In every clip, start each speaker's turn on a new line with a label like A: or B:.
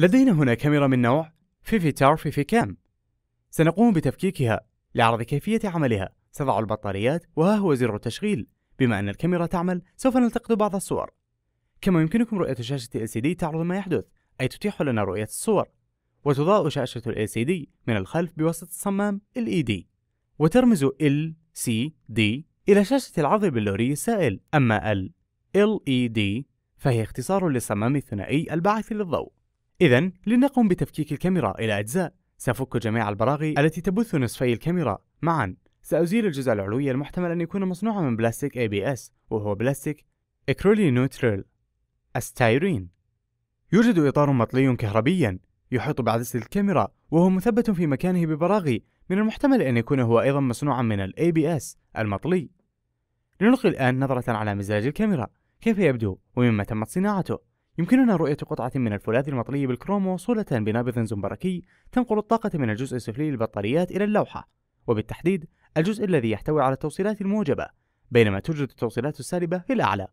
A: لدينا هنا كاميرا من نوع فيفيتار فيفي كام سنقوم بتفكيكها لعرض كيفية عملها سضع البطاريات وها هو زر التشغيل بما أن الكاميرا تعمل سوف نلتقط بعض الصور كما يمكنكم رؤية شاشة LCD تعرض ما يحدث أي تتيح لنا رؤية الصور وتضاء شاشة ال LCD من الخلف بواسطة الصمام LED وترمز LCD إلى شاشة العرض باللوري السائل أما ال LED فهي اختصار للصمام الثنائي الباعث للضوء إذا لنقم بتفكيك الكاميرا إلى أجزاء سأفك جميع البراغي التي تبث نصفي الكاميرا معا سأزيل الجزء العلوي المحتمل أن يكون مصنوعا من بلاستيك ABS وهو بلاستيك إكرولي نوترال أستايرين يوجد إطار مطلي كهربيا يحيط بعدسة الكاميرا وهو مثبت في مكانه ببراغي من المحتمل أن يكون هو أيضا مصنوعا من الـ ABS المطلي لنلقي الآن نظرة على مزاج الكاميرا كيف يبدو ومما تمت صناعته يمكننا رؤية قطعة من الفولاذ المطلي بالكروم موصولة بنابذ زنبركي تنقل الطاقة من الجزء السفلي للبطاريات إلى اللوحة وبالتحديد الجزء الذي يحتوي على التوصيلات الموجبة بينما توجد التوصيلات السالبة في الأعلى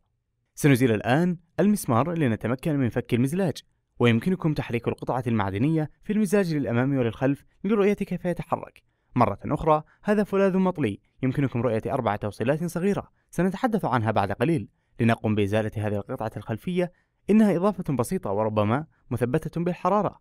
A: سنزيل الآن المسمار لنتمكن من فك المزلاج ويمكنكم تحريك القطعة المعدنية في المزاج للأمام وللخلف لرؤية كيف يتحرك مرة أخرى هذا فولاذ مطلي يمكنكم رؤية أربع توصيلات صغيرة سنتحدث عنها بعد قليل لنقم بإزالة هذه القطعة الخلفية إنها إضافة بسيطة وربما مثبتة بالحرارة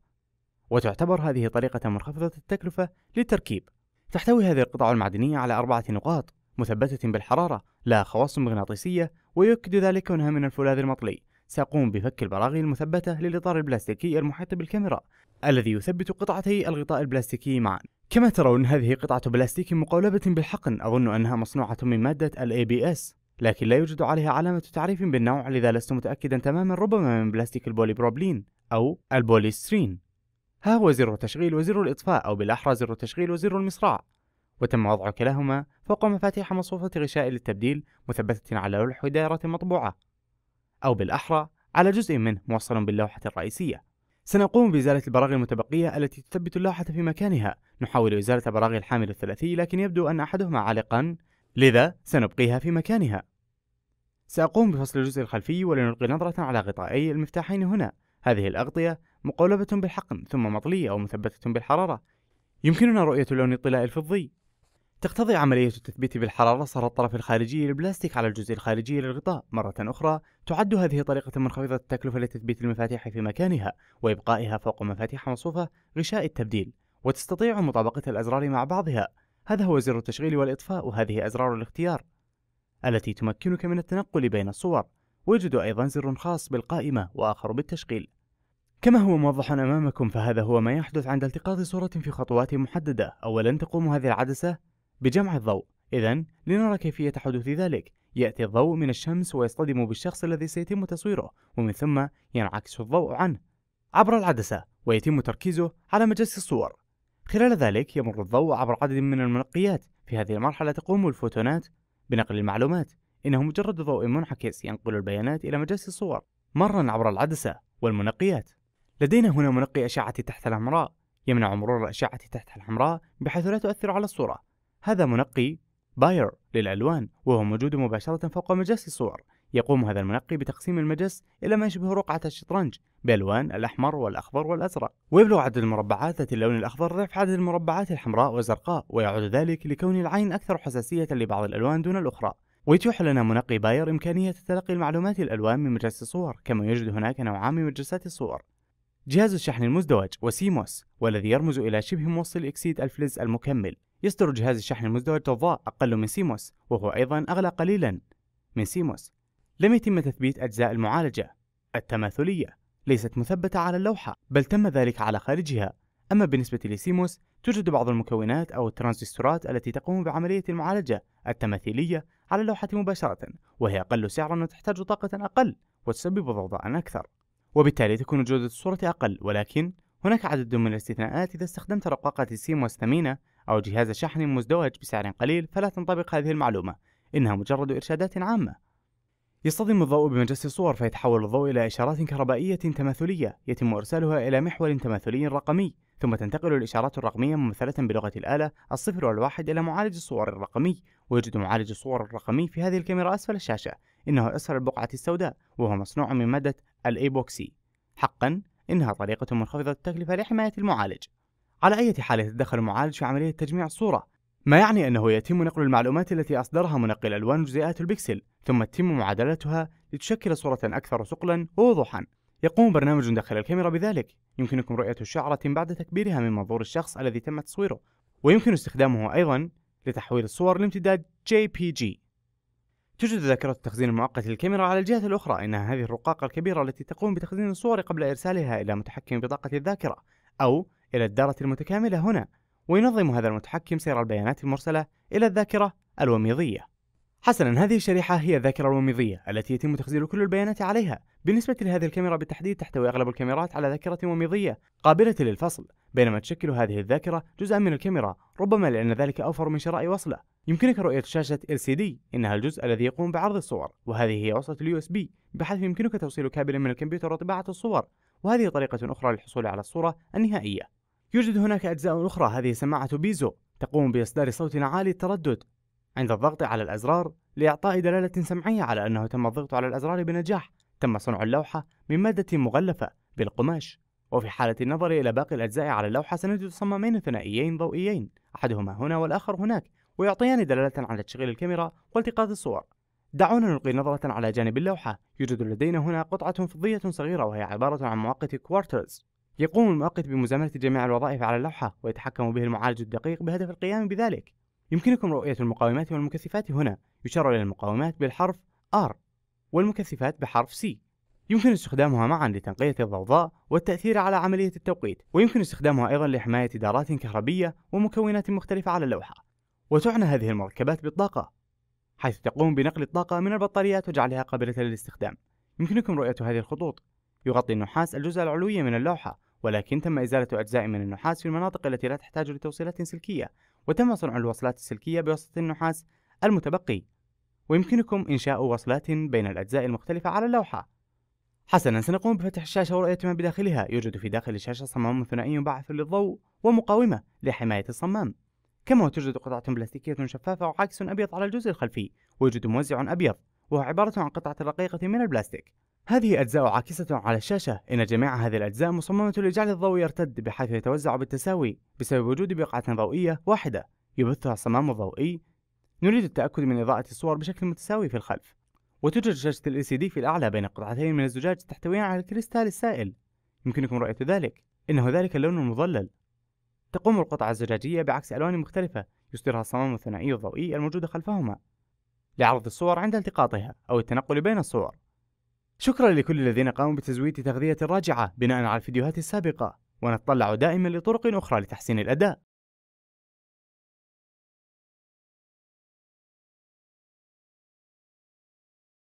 A: وتعتبر هذه طريقة منخفضة التكلفة للتركيب تحتوي هذه القطع المعدنية على أربعة نقاط مثبتة بالحرارة لها خواص مغناطيسية ويؤكد ذلك أنها من الفولاذ المطلي سأقوم بفك البراغي المثبتة للإطار البلاستيكي المحيط بالكاميرا الذي يثبت قطعتي الغطاء البلاستيكي معا كما ترون هذه قطعة بلاستيك مقولبة بالحقن أظن أنها مصنوعة من مادة الـ ABS لكن لا يوجد عليها علامة تعريف بالنوع لذا لست متأكدا تماما ربما من بلاستيك البوليبروبلين أو البوليسترين ها هو زر التشغيل وزر الإطفاء أو بالأحرى زر التشغيل وزر المصراع وتم وضع كلاهما فوق مفاتيح مصفوفة غشاء للتبديل مثبتة على لوح دائرة مطبوعة أو بالأحرى على جزء منه موصل باللوحة الرئيسية سنقوم بإزالة البراغي المتبقية التي تثبت اللوحة في مكانها نحاول إزالة براغي الحامل الثلاثي لكن يبدو أن أحدهما عالقا لذا سنبقيها في مكانها سأقوم بفصل الجزء الخلفي ولنلقي نظرة على غطائي المفتاحين هنا هذه الأغطية مقولبة بالحقن ثم مطلية أو مثبتة بالحرارة يمكننا رؤية لون الطلاء الفضي تقتضي عملية التثبيت بالحرارة صار الطرف الخارجي للبلاستيك على الجزء الخارجي للغطاء مرة أخرى تعد هذه طريقة منخفضة التكلفة لتثبيت المفاتيح في مكانها وإبقائها فوق مفاتيح مصفوفة غشاء التبديل وتستطيع مطابقة الأزرار مع بعضها هذا هو زر التشغيل والإطفاء وهذه أزرار الاختيار التي تمكنك من التنقل بين الصور ويوجد أيضا زر خاص بالقائمة وآخر بالتشغيل كما هو موضح أمامكم فهذا هو ما يحدث عند التقاط صورة في خطوات محددة أولا تقوم هذه العدسة بجمع الضوء إذا لنرى كيفية حدوث ذلك يأتي الضوء من الشمس ويصطدم بالشخص الذي سيتم تصويره ومن ثم ينعكس الضوء عنه عبر العدسة ويتم تركيزه على مجلس الصور خلال ذلك يمر الضوء عبر عدد من المنقيات في هذه المرحلة تقوم الفوتونات بنقل المعلومات إنه مجرد ضوء منعكس ينقل البيانات إلى مجلس الصور مرا عبر العدسة والمنقيات لدينا هنا منقي أشعة تحت الحمراء يمنع مرور الأشعة تحت الحمراء بحيث لا تؤثر على الصورة هذا منقي باير للألوان وهو موجود مباشرة فوق مجلس الصور يقوم هذا المنقي بتقسيم المجس إلى ما يشبه رقعة الشطرنج بألوان الأحمر والأخضر والأزرق ويبلغ عدد المربعات ذات اللون الأخضر ضعف عدد المربعات الحمراء والزرقاء ويعود ذلك لكون العين أكثر حساسية لبعض الألوان دون الأخرى ويتيح لنا منقي باير إمكانية تلقي المعلومات الألوان من مجس الصور كما يوجد هناك نوعان من مجسات الصور جهاز الشحن المزدوج وسيموس والذي يرمز إلى شبه موصل إكسيد الفلز المكمل يصدر جهاز الشحن المزدوج ضوضاء أقل من سيموس وهو أيضا أغلى قليلا من سيموس لم يتم تثبيت أجزاء المعالجة التماثلية ليست مثبتة على اللوحة بل تم ذلك على خارجها أما بالنسبة لسيموس توجد بعض المكونات أو الترانزستورات التي تقوم بعملية المعالجة التماثيلية على اللوحة مباشرة وهي أقل سعرا وتحتاج طاقة أقل وتسبب ضوضاء أكثر وبالتالي تكون جودة الصورة أقل ولكن هناك عدد من الاستثناءات إذا استخدمت رقاقة سيموس ثمينة أو جهاز شحن مزدوج بسعر قليل فلا تنطبق هذه المعلومة إنها مجرد إرشادات عامة يصطدم الضوء بمجس الصور فيتحول الضوء إلى إشارات كهربائية تماثلية يتم إرسالها إلى محور تماثلي رقمي ثم تنتقل الإشارات الرقمية ممثلة بلغة الآلة الصفر والواحد إلى معالج الصور الرقمي ويوجد معالج الصور الرقمي في هذه الكاميرا أسفل الشاشة إنه أسفل البقعة السوداء وهو مصنوع من مادة الإيبوكسي حقا إنها طريقة منخفضة التكلفة لحماية المعالج على أي حال يتدخل المعالج في عملية تجميع الصورة ما يعني أنه يتم نقل المعلومات التي أصدرها منقل ألوان جزيئات البكسل ثم يتم معادلتها لتشكل صورة أكثر صقلا ووضوحا يقوم برنامج داخل الكاميرا بذلك يمكنكم رؤية الشعرة بعد تكبيرها من منظور الشخص الذي تم تصويره ويمكن استخدامه أيضا لتحويل الصور لامتداد JPG توجد ذاكرة التخزين المؤقت للكاميرا على الجهة الأخرى إنها هذه الرقاقة الكبيرة التي تقوم بتخزين الصور قبل إرسالها إلى متحكم بطاقة الذاكرة أو إلى الدارة المتكاملة هنا وينظم هذا المتحكم سير البيانات المرسلة إلى الذاكرة الوميضية. حسنا هذه الشريحة هي الذاكرة الوميضية التي يتم تخزين كل البيانات عليها بالنسبة لهذه الكاميرا بالتحديد تحتوي أغلب الكاميرات على ذاكرة وميضية قابلة للفصل بينما تشكل هذه الذاكرة جزءا من الكاميرا ربما لأن ذلك أوفر من شراء وصلة يمكنك رؤية شاشة LCD إنها الجزء الذي يقوم بعرض الصور وهذه هي وصلة اليو اس بي بحيث يمكنك توصيل كابل من الكمبيوتر وطباعة الصور وهذه طريقة أخرى للحصول على الصورة النهائية يوجد هناك أجزاء أخرى هذه سماعة بيزو تقوم بإصدار صوت عالي التردد عند الضغط على الأزرار لإعطاء دلالة سمعية على أنه تم الضغط على الأزرار بنجاح تم صنع اللوحة من مادة مغلفة بالقماش وفي حالة النظر إلى باقي الأجزاء على اللوحة سنجد صمامين ثنائيين ضوئيين أحدهما هنا والآخر هناك ويعطيان دلالة على تشغيل الكاميرا والتقاط الصور دعونا نلقي نظرة على جانب اللوحة يوجد لدينا هنا قطعة فضية صغيرة وهي عبارة عن مؤقت كوارترز يقوم المؤقت بمزامنة جميع الوظائف على اللوحة ويتحكم به المعالج الدقيق بهدف القيام بذلك يمكنكم رؤية المقاومات والمكثفات هنا يشار إلى المقاومات بالحرف R والمكثفات بحرف C يمكن استخدامها معا لتنقية الضوضاء والتأثير على عملية التوقيت ويمكن استخدامها أيضا لحماية دارات كهربية ومكونات مختلفة على اللوحة وتعنى هذه المركبات بالطاقة حيث تقوم بنقل الطاقة من البطاريات وجعلها قابلة للاستخدام يمكنكم رؤية هذه الخطوط يغطي النحاس الجزء العلوي من اللوحة ولكن تم إزالة أجزاء من النحاس في المناطق التي لا تحتاج لتوصيلات سلكية وتم صنع الوصلات السلكية بواسطة النحاس المتبقي ويمكنكم إنشاء وصلات بين الأجزاء المختلفة على اللوحة حسنا سنقوم بفتح الشاشة ورؤية ما بداخلها يوجد في داخل الشاشة صمام ثنائي باعث للضوء ومقاومة لحماية الصمام كما وتوجد قطعة بلاستيكية شفافة وعكس أبيض على الجزء الخلفي ويوجد موزع أبيض وهو عبارة عن قطعة رقيقة من البلاستيك هذه أجزاء عاكسة على الشاشة إن جميع هذه الأجزاء مصممة لجعل الضوء يرتد بحيث يتوزع بالتساوي بسبب وجود بقعة ضوئية واحدة يبثها الصمام الضوئي نريد التأكد من إضاءة الصور بشكل متساوي في الخلف وتوجد شاشة ال LCD في الأعلى بين قطعتين من الزجاج تحتويان على الكريستال السائل يمكنكم رؤية ذلك إنه ذلك اللون المظلل تقوم القطعة الزجاجية بعكس ألوان مختلفة يصدرها الصمام الثنائي الضوئي الموجود خلفهما لعرض الصور عند التقاطها أو التنقل بين الصور شكرا لكل الذين قاموا بتزويد تغذية الراجعة بناء على الفيديوهات السابقة ونتطلع دائما لطرق أخرى لتحسين الأداء